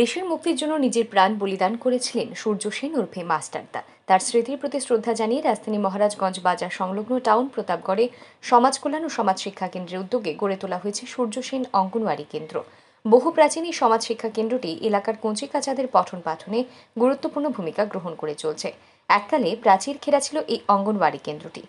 দেশের মুক্তির জন্য নিজের প্রাণ বলিদান করেছিলেন সূর্য সেন উর্ফে মাস্টারদা তার স্মৃতির প্রতি শ্রদ্ধা জানিয়ে রাজধানী মহারাজগঞ্জ বাজার সংলগ্ন টাউন প্রতাপগড়ে সমাজ কল্যাণ ও সমাজ শিক্ষা কেন্দ্রের উদ্যোগে গড়ে তোলা হয়েছে সূর্য সেন অঙ্গনওয়াড়ি কেন্দ্র বহু প্রাচীন এই সমাজ শিক্ষা কেন্দ্রটি এলাকার কঞ্চি কাচাদের পঠন পাঠনে গুরুত্বপূর্ণ ভূমিকা গ্রহণ করে চলছে এককালে প্রাচীর ঘেরা ছিল এই অঙ্গনওয়াড়ি কেন্দ্রটি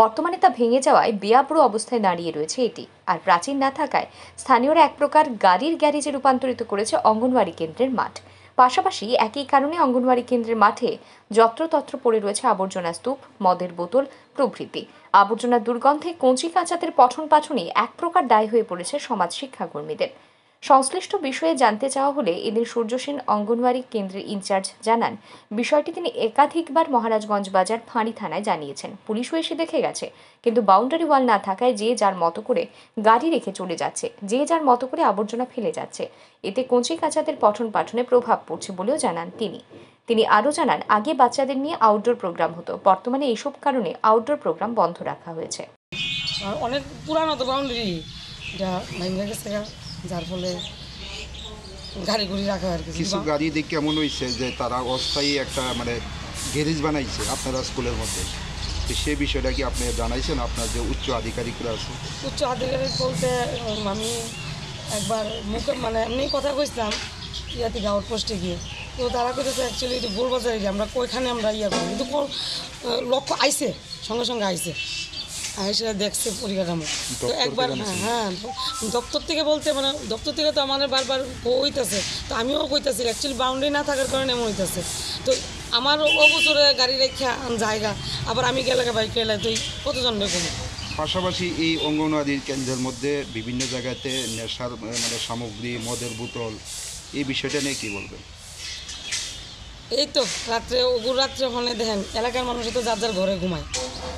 বর্তমানে তা ভেঙে যাওয়ায় বেয়াপুরো অবস্থায় দাঁড়িয়ে রয়েছে এটি আর প্রাচীন না থাকায় স্থানীয়রা এক প্রকার গাড়ির গ্যারেজে রূপান্তরিত করেছে অঙ্গনওয়াড়ি কেন্দ্রের মাঠ পাশাপাশি একই কারণে অঙ্গনওয়াড়ি কেন্দ্রের মাঠে যত্রতত্র পড়ে রয়েছে আবর্জনা স্তূপ মদের বোতল প্রভৃতি আবর্জনার দুর্গন্ধে কঞ্চি কাঁচাতের পঠন পাঠনে এক প্রকার দায় হয়ে পড়েছে সমাজ শিক্ষাকর্মীদের সংশ্লিষ্ট বিষয়ে জানতে চাওয়া হলে এদিন সূর্যসেন অঙ্গনওয়াড়ি কেন্দ্রের ইনচার্জ জানান বিষয়টি তিনি একাধিকবার মহারাজগঞ্জ বাজার ফাঁড়ি থানায় জানিয়েছেন পুলিশও এসে দেখে গেছে কিন্তু বাউন্ডারি ওয়াল না থাকায় যে যার মতো করে গাড়ি রেখে চলে যাচ্ছে যে যার মতো করে আবর্জনা ফেলে যাচ্ছে এতে কঞ্চি কাঁচাদের পঠন পাঠনে প্রভাব পড়ছে বলেও জানান তিনি তিনি আরও জানান আগে বাচ্চাদের নিয়ে আউটডোর প্রোগ্রাম হতো বর্তমানে এসব কারণে আউটডোর প্রোগ্রাম বন্ধ রাখা হয়েছে অনেক পুরানো তো বাউন্ডারি যা গেছে যার ফলে গাড়ি ঘুরি রাখা আর কিছু গাড়ি দিক কেমন হয়েছে যে তারা অস্থায়ী একটা মানে গ্যারেজ বানাইছে আপনারা স্কুলের মধ্যে তো সে বিষয়টা কি আপনি জানাইছেন আপনার যে উচ্চ আধিকারিকরা আছে উচ্চ আধিকারিক বলতে আমি একবার মুখে মানে এমনি কথা কইছিলাম ইয়াতে গাওয়ার পোস্টে গিয়ে তো তারা কইতেছে অ্যাকচুয়ালি এটা গোলবাজারে গিয়ে আমরা ওইখানে আমরা ইয়ে করি কিন্তু লক্ষ্য আইসে সঙ্গে সঙ্গে আইসে আমি সেটা দেখছি পরিকাঠামো তো একবার হ্যাঁ, হ্যাঁ দপ্তর থেকে বলতে মানে দপ্তর থেকে তো আমাদের বারবার হইতেছে তো আমিও কইতেছি অ্যাকচুয়ালি বাউন্ডারি না থাকার কারণে এমন হইতেছে তো আমার অবসরে গাড়ি রেখে জায়গা আবার আমি গেলে বাইক এলে তুই কতজন বেগুন পাশাপাশি এই অঙ্গনওয়াড়ির কেন্দ্রের মধ্যে বিভিন্ন জায়গাতে নেশার মানে সামগ্রী মদের বোতল এই বিষয়টা নিয়ে কী বলবেন এই তো রাত্রে ওগুর রাত্রে ওখানে দেখেন এলাকার মানুষ তো যার যার ঘরে ঘুমায়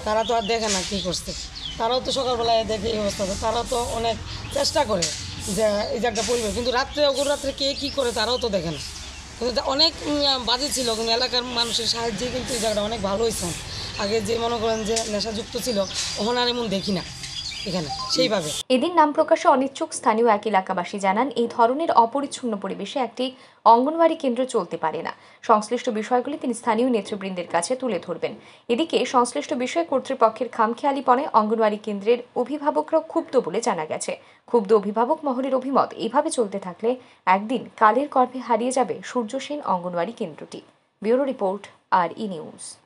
তারা তো আর দেখে না কী করছে তারাও তো সকালবেলায় দেখে এই অবস্থা তারা তো অনেক চেষ্টা করে যে এই যে একটা পরিবেশ কিন্তু রাত্রে অগুর রাত্রে কে কী করে তারাও তো দেখে না কিন্তু অনেক বাজে ছিল কিন্তু এলাকার মানুষের সাহায্যে কিন্তু এই জায়গাটা অনেক ভালো হয়েছে আগে যে মনে করেন যে নেশাযুক্ত ছিল ওখানে আর এমন দেখি না এদিন নাম প্রকাশে অনিচ্ছুক স্থানীয় এক এলাকাবাসী জানান এই ধরনের অপরিচ্ছন্ন পরিবেশে একটি অঙ্গনওয়াড়ি কেন্দ্র চলতে পারে না সংশ্লিষ্ট বিষয়গুলি তিনি স্থানীয় নেতৃবৃন্দের কাছে তুলে ধরবেন এদিকে সংশ্লিষ্ট বিষয়ে কর্তৃপক্ষের খামখেয়ালিপনায় অঙ্গনওয়াড়ি কেন্দ্রের অভিভাবকরাও ক্ষুব্ধ বলে জানা গেছে ক্ষুব্ধ অভিভাবক মহলের অভিমত এইভাবে চলতে থাকলে একদিন কালের গর্ভে হারিয়ে যাবে সূর্য সেন অঙ্গনওয়াড়ি কেন্দ্রটি bureau report R E news